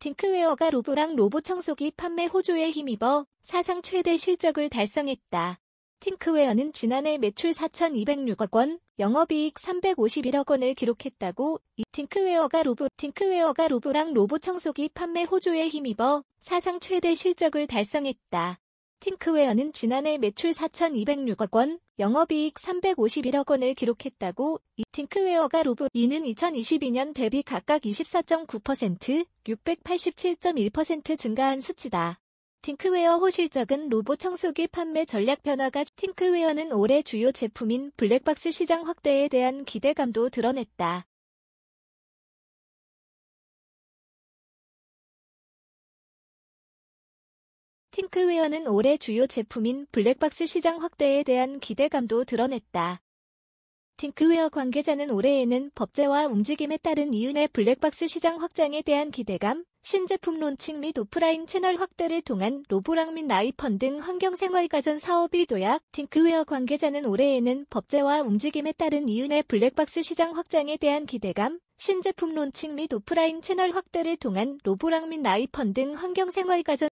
딩크웨어가 로보랑 로봇 청소기 판매 호조에 힘입어 사상 최대 실적을 달성했다. 팅크웨어는 지난해 매출 4,206억 원, 영업이익 351억 원을 기록했다고 이 팅크웨어가 로봇 팅크웨어가 로보랑 로봇 청소기 판매 호조에 힘입어 사상 최대 실적을 달성했다. 팅크웨어는 지난해 매출 4,206억 원, 영업이익 351억 원을 기록했다고 이 팅크웨어가 로브 이는 2022년 대비 각각 24.9%, 687.1% 증가한 수치다. 팅크웨어 호실적은 로봇 청소기 판매 전략 변화가 팅크웨어는 올해 주요 제품인 블랙박스 시장 확대에 대한 기대감도 드러냈다. 팅클웨어는 올해 주요 제품인 블랙박스 시장 확대에 대한 기대감도 드러냈다. 틴크웨어 관계자는 올해에는 법제와 움직임에 따른 이윤의 블랙박스 시장 확장에 대한 기대감, 신제품 론칭 및 오프라인 채널 확대를 통한 로보랑및 라이펀 등 환경생활가전 사업이 도약, 틴크웨어 관계자는 올해에는 법제와 움직임에 따른 이윤의 블랙박스 시장 확장에 대한 기대감, 신제품 론칭 및 오프라인 채널 확대를 통한 로보랑및 라이펀 등 환경생활가전